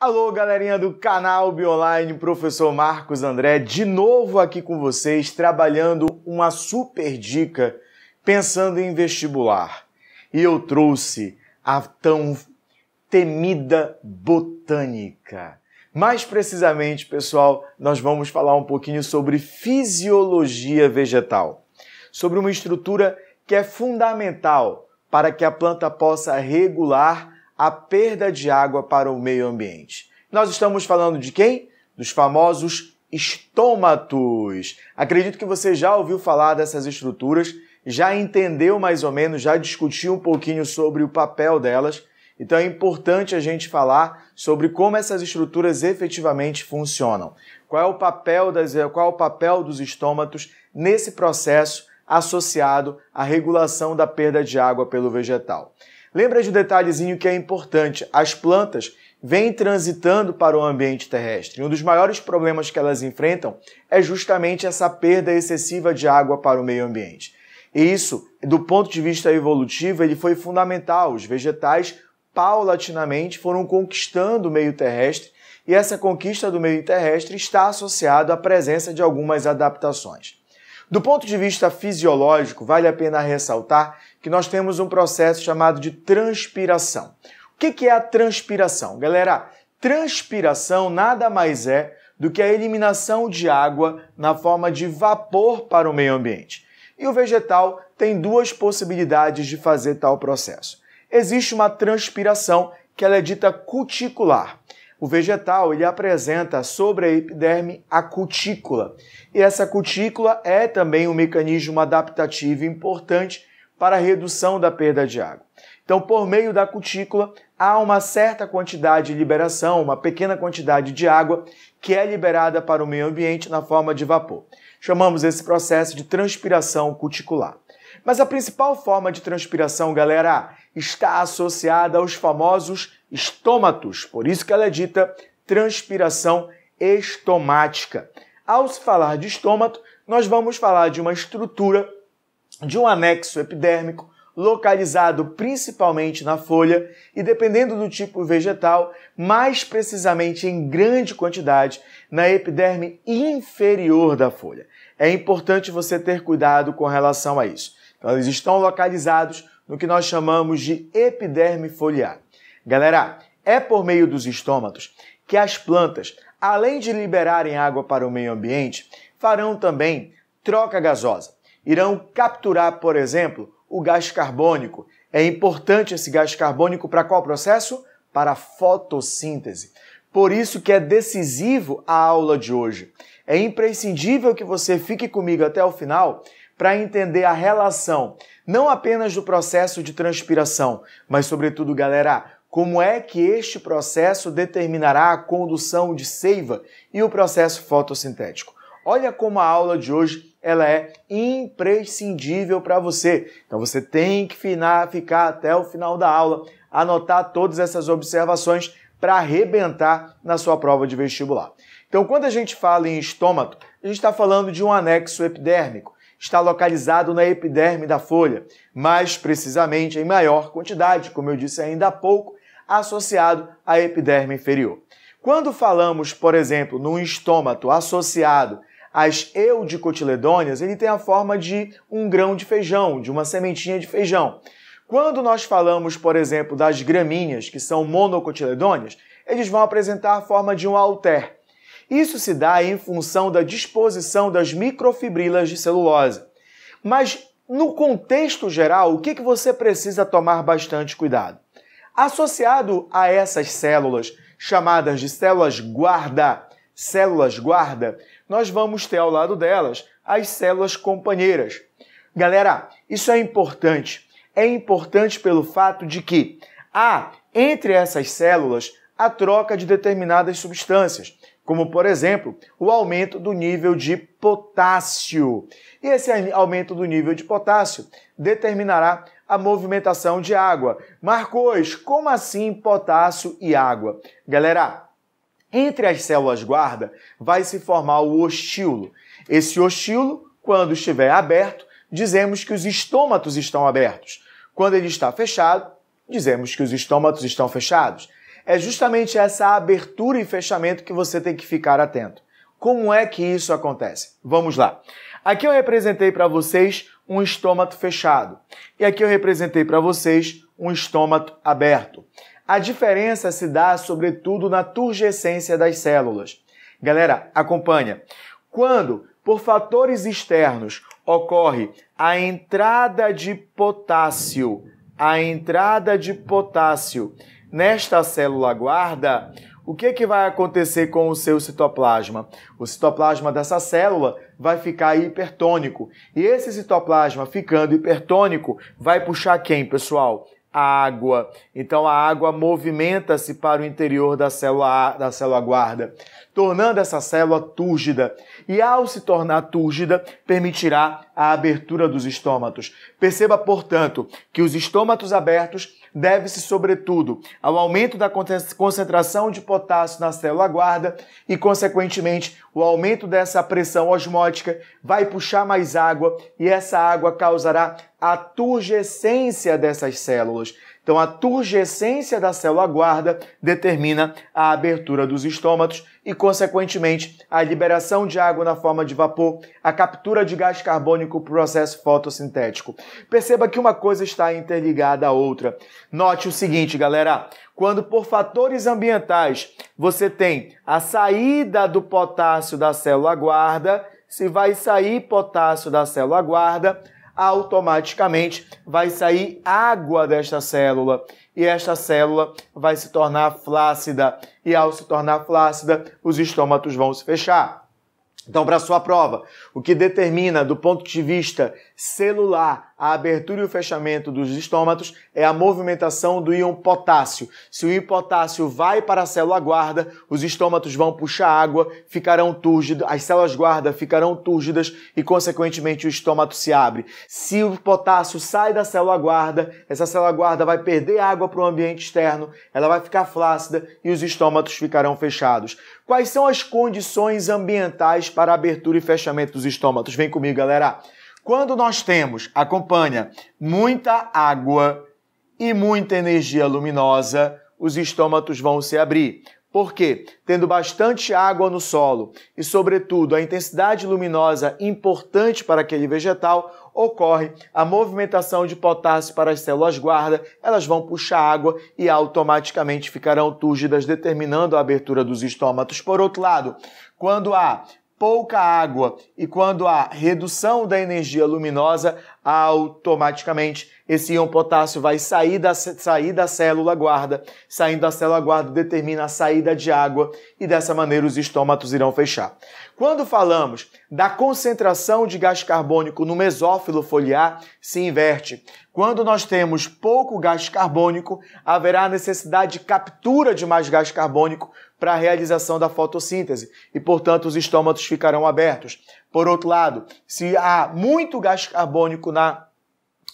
Alô, galerinha do canal Bioline, professor Marcos André, de novo aqui com vocês, trabalhando uma super dica pensando em vestibular. E eu trouxe a tão temida botânica. Mais precisamente, pessoal, nós vamos falar um pouquinho sobre fisiologia vegetal, sobre uma estrutura que é fundamental para que a planta possa regular a perda de água para o meio ambiente. Nós estamos falando de quem? Dos famosos estômatos. Acredito que você já ouviu falar dessas estruturas, já entendeu mais ou menos, já discutiu um pouquinho sobre o papel delas. Então é importante a gente falar sobre como essas estruturas efetivamente funcionam. Qual é o papel, das, qual é o papel dos estômatos nesse processo associado à regulação da perda de água pelo vegetal. Lembra de um detalhezinho que é importante: as plantas vêm transitando para o ambiente terrestre. Um dos maiores problemas que elas enfrentam é justamente essa perda excessiva de água para o meio ambiente. E isso, do ponto de vista evolutivo, ele foi fundamental. Os vegetais paulatinamente foram conquistando o meio terrestre e essa conquista do meio terrestre está associada à presença de algumas adaptações. Do ponto de vista fisiológico, vale a pena ressaltar que nós temos um processo chamado de transpiração. O que é a transpiração? Galera, transpiração nada mais é do que a eliminação de água na forma de vapor para o meio ambiente. E o vegetal tem duas possibilidades de fazer tal processo. Existe uma transpiração que ela é dita cuticular. O vegetal ele apresenta sobre a epiderme a cutícula e essa cutícula é também um mecanismo adaptativo importante para a redução da perda de água. Então, por meio da cutícula, há uma certa quantidade de liberação, uma pequena quantidade de água que é liberada para o meio ambiente na forma de vapor. Chamamos esse processo de transpiração cuticular. Mas a principal forma de transpiração, galera, está associada aos famosos estômatos, por isso que ela é dita transpiração estomática. Ao se falar de estômato, nós vamos falar de uma estrutura de um anexo epidérmico localizado principalmente na folha e dependendo do tipo vegetal, mais precisamente em grande quantidade na epiderme inferior da folha. É importante você ter cuidado com relação a isso. Então, eles estão localizados no que nós chamamos de epiderme foliar. Galera, é por meio dos estômatos que as plantas, além de liberarem água para o meio ambiente, farão também troca gasosa. Irão capturar, por exemplo, o gás carbônico. É importante esse gás carbônico para qual processo? Para a fotossíntese. Por isso que é decisivo a aula de hoje. É imprescindível que você fique comigo até o final para entender a relação, não apenas do processo de transpiração, mas sobretudo, galera, como é que este processo determinará a condução de seiva e o processo fotossintético. Olha como a aula de hoje ela é imprescindível para você. Então você tem que ficar até o final da aula, anotar todas essas observações para arrebentar na sua prova de vestibular. Então, quando a gente fala em estômago, a gente está falando de um anexo epidérmico. Está localizado na epiderme da folha, mais precisamente em maior quantidade, como eu disse ainda há pouco, associado à epiderme inferior. Quando falamos, por exemplo, num estômato associado às eudicotiledôneas, ele tem a forma de um grão de feijão, de uma sementinha de feijão. Quando nós falamos, por exemplo, das gramíneas, que são monocotiledôneas, eles vão apresentar a forma de um alter. Isso se dá em função da disposição das microfibrilas de celulose. Mas, no contexto geral, o que, que você precisa tomar bastante cuidado? Associado a essas células, chamadas de células guarda, células guarda, nós vamos ter ao lado delas as células companheiras. Galera, isso é importante. É importante pelo fato de que há entre essas células a troca de determinadas substâncias, como por exemplo o aumento do nível de potássio. E esse aumento do nível de potássio determinará a movimentação de água. Marcos, como assim potássio e água? Galera, entre as células guarda vai se formar o ostíolo. Esse ostíolo, quando estiver aberto, dizemos que os estômatos estão abertos. Quando ele está fechado, dizemos que os estômatos estão fechados. É justamente essa abertura e fechamento que você tem que ficar atento. Como é que isso acontece? Vamos lá. Aqui eu representei para vocês um estômato fechado e aqui eu representei para vocês um estômato aberto. A diferença se dá sobretudo na turgescência das células. Galera, acompanha. Quando, por fatores externos, ocorre a entrada de potássio, a entrada de potássio nesta célula guarda, o que, é que vai acontecer com o seu citoplasma? O citoplasma dessa célula vai ficar hipertônico. E esse citoplasma ficando hipertônico vai puxar quem, pessoal? A água. Então a água movimenta-se para o interior da célula, da célula guarda, tornando essa célula túrgida. E ao se tornar túrgida, permitirá a abertura dos estômatos. Perceba, portanto, que os estômatos abertos deve-se, sobretudo, ao aumento da concentração de potássio na célula guarda e, consequentemente, o aumento dessa pressão osmótica vai puxar mais água e essa água causará a turgescência dessas células. Então, a turgescência da célula guarda determina a abertura dos estômatos e, consequentemente, a liberação de água na forma de vapor, a captura de gás carbônico para o processo fotossintético. Perceba que uma coisa está interligada à outra. Note o seguinte, galera: quando por fatores ambientais você tem a saída do potássio da célula guarda, se vai sair potássio da célula guarda, automaticamente vai sair água desta célula e esta célula vai se tornar flácida e ao se tornar flácida, os estômatos vão se fechar. Então, para sua prova, o que determina do ponto de vista celular a abertura e o fechamento dos estômatos é a movimentação do íon potássio. Se o íon potássio vai para a célula guarda, os estômatos vão puxar água, ficarão túrgidos, as células guarda ficarão túrgidas e, consequentemente, o estômago se abre. Se o potássio sai da célula guarda, essa célula guarda vai perder água para o ambiente externo, ela vai ficar flácida e os estômatos ficarão fechados. Quais são as condições ambientais para abertura e fechamento dos estômatos. Vem comigo, galera. Quando nós temos, acompanha, muita água e muita energia luminosa, os estômatos vão se abrir. Por quê? Tendo bastante água no solo e, sobretudo, a intensidade luminosa importante para aquele vegetal, ocorre a movimentação de potássio para as células guarda, elas vão puxar água e automaticamente ficarão túrgidas, determinando a abertura dos estômatos. Por outro lado, quando há pouca água e quando há redução da energia luminosa, automaticamente esse íon potássio vai sair da, sair da célula guarda. Saindo da célula guarda determina a saída de água e dessa maneira os estômatos irão fechar. Quando falamos da concentração de gás carbônico no mesófilo foliar, se inverte. Quando nós temos pouco gás carbônico, haverá necessidade de captura de mais gás carbônico para a realização da fotossíntese e, portanto, os estômatos ficarão abertos. Por outro lado, se há muito gás carbônico na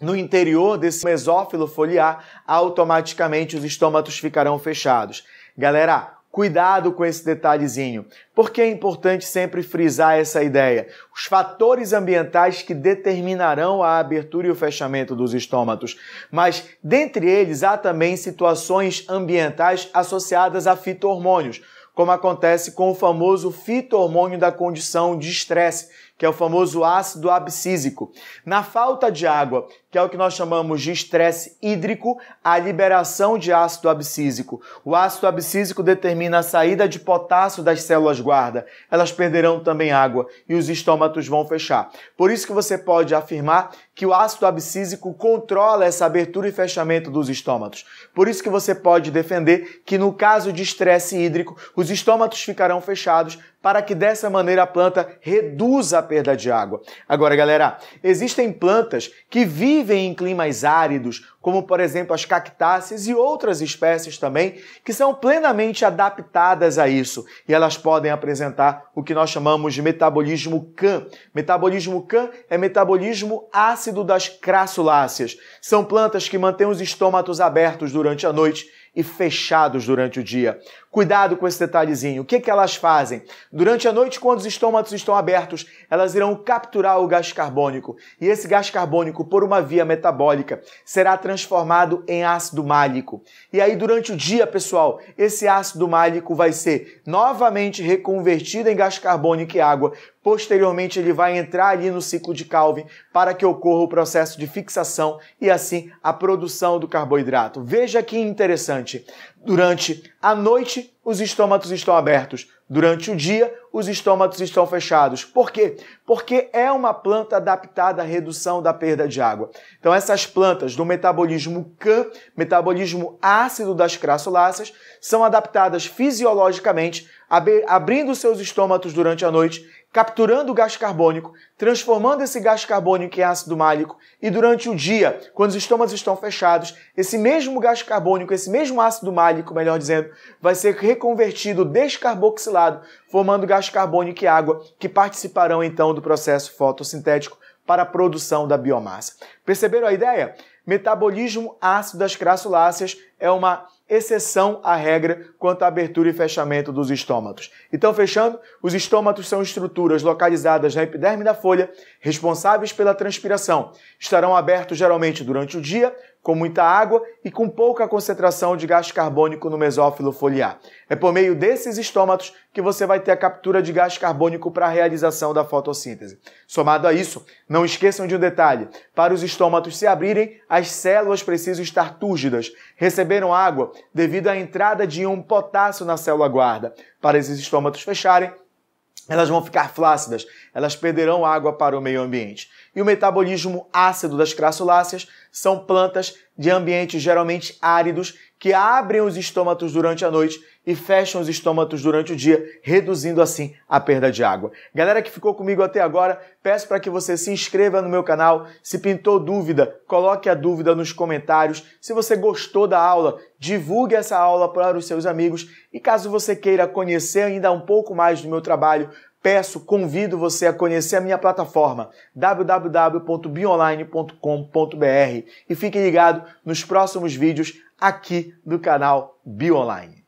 no interior desse mesófilo foliar, automaticamente os estômatos ficarão fechados. Galera, Cuidado com esse detalhezinho, porque é importante sempre frisar essa ideia. Os fatores ambientais que determinarão a abertura e o fechamento dos estômatos, mas dentre eles há também situações ambientais associadas a fitohormônios como acontece com o famoso fito-hormônio da condição de estresse, que é o famoso ácido abscísico. Na falta de água, que é o que nós chamamos de estresse hídrico, a liberação de ácido abscísico. O ácido abscísico determina a saída de potássio das células guarda. Elas perderão também água e os estômatos vão fechar. Por isso que você pode afirmar que o ácido abscísico controla essa abertura e fechamento dos estômatos. Por isso que você pode defender que no caso de estresse hídrico, os estômatos ficarão fechados para que dessa maneira a planta reduza a perda de água. Agora, galera, existem plantas que vivem em climas áridos, como por exemplo as cactáceas e outras espécies também, que são plenamente adaptadas a isso e elas podem apresentar o que nós chamamos de metabolismo CAN. Metabolismo CAN é metabolismo ácido das crassuláceas. São plantas que mantêm os estômatos abertos durante a noite e fechados durante o dia. Cuidado com esse detalhezinho. O que, é que elas fazem? Durante a noite, quando os estômatos estão abertos, elas irão capturar o gás carbônico. E esse gás carbônico, por uma via metabólica, será transformado em ácido málico. E aí, durante o dia, pessoal, esse ácido málico vai ser novamente reconvertido em gás carbônico e água Posteriormente, ele vai entrar ali no ciclo de Calvin para que ocorra o processo de fixação e assim a produção do carboidrato. Veja que interessante. Durante a noite, os estômatos estão abertos. Durante o dia, os estômatos estão fechados. Por quê? Porque é uma planta adaptada à redução da perda de água. Então, essas plantas do metabolismo CAN, metabolismo ácido das crassuláceas, são adaptadas fisiologicamente, abrindo seus estômatos durante a noite capturando o gás carbônico, transformando esse gás carbônico em ácido málico e durante o dia, quando os estômagos estão fechados, esse mesmo gás carbônico, esse mesmo ácido málico, melhor dizendo, vai ser reconvertido, descarboxilado, formando gás carbônico e água que participarão então do processo fotossintético para a produção da biomassa. Perceberam a ideia? Metabolismo ácido das crassuláceas é uma exceção à regra quanto à abertura e fechamento dos estômatos. Então, fechando, os estômatos são estruturas localizadas na epiderme da folha, responsáveis pela transpiração. Estarão abertos geralmente durante o dia, com muita água e com pouca concentração de gás carbônico no mesófilo foliar. É por meio desses estômatos que você vai ter a captura de gás carbônico para a realização da fotossíntese. Somado a isso, não esqueçam de um detalhe: para os estômatos se abrirem, as células precisam estar túrgidas, receberam água devido à entrada de um potássio na célula guarda. Para esses estômatos fecharem, elas vão ficar flácidas, elas perderão água para o meio ambiente. E o metabolismo ácido das crassuláceas são plantas de ambientes geralmente áridos que abrem os estômatos durante a noite e fecham os estômatos durante o dia, reduzindo assim a perda de água. Galera que ficou comigo até agora, peço para que você se inscreva no meu canal. Se pintou dúvida, coloque a dúvida nos comentários. Se você gostou da aula, divulgue essa aula para os seus amigos. E caso você queira conhecer ainda um pouco mais do meu trabalho, peço, convido você a conhecer a minha plataforma www.bionline.com.br e fique ligado nos próximos vídeos aqui do canal Bionline.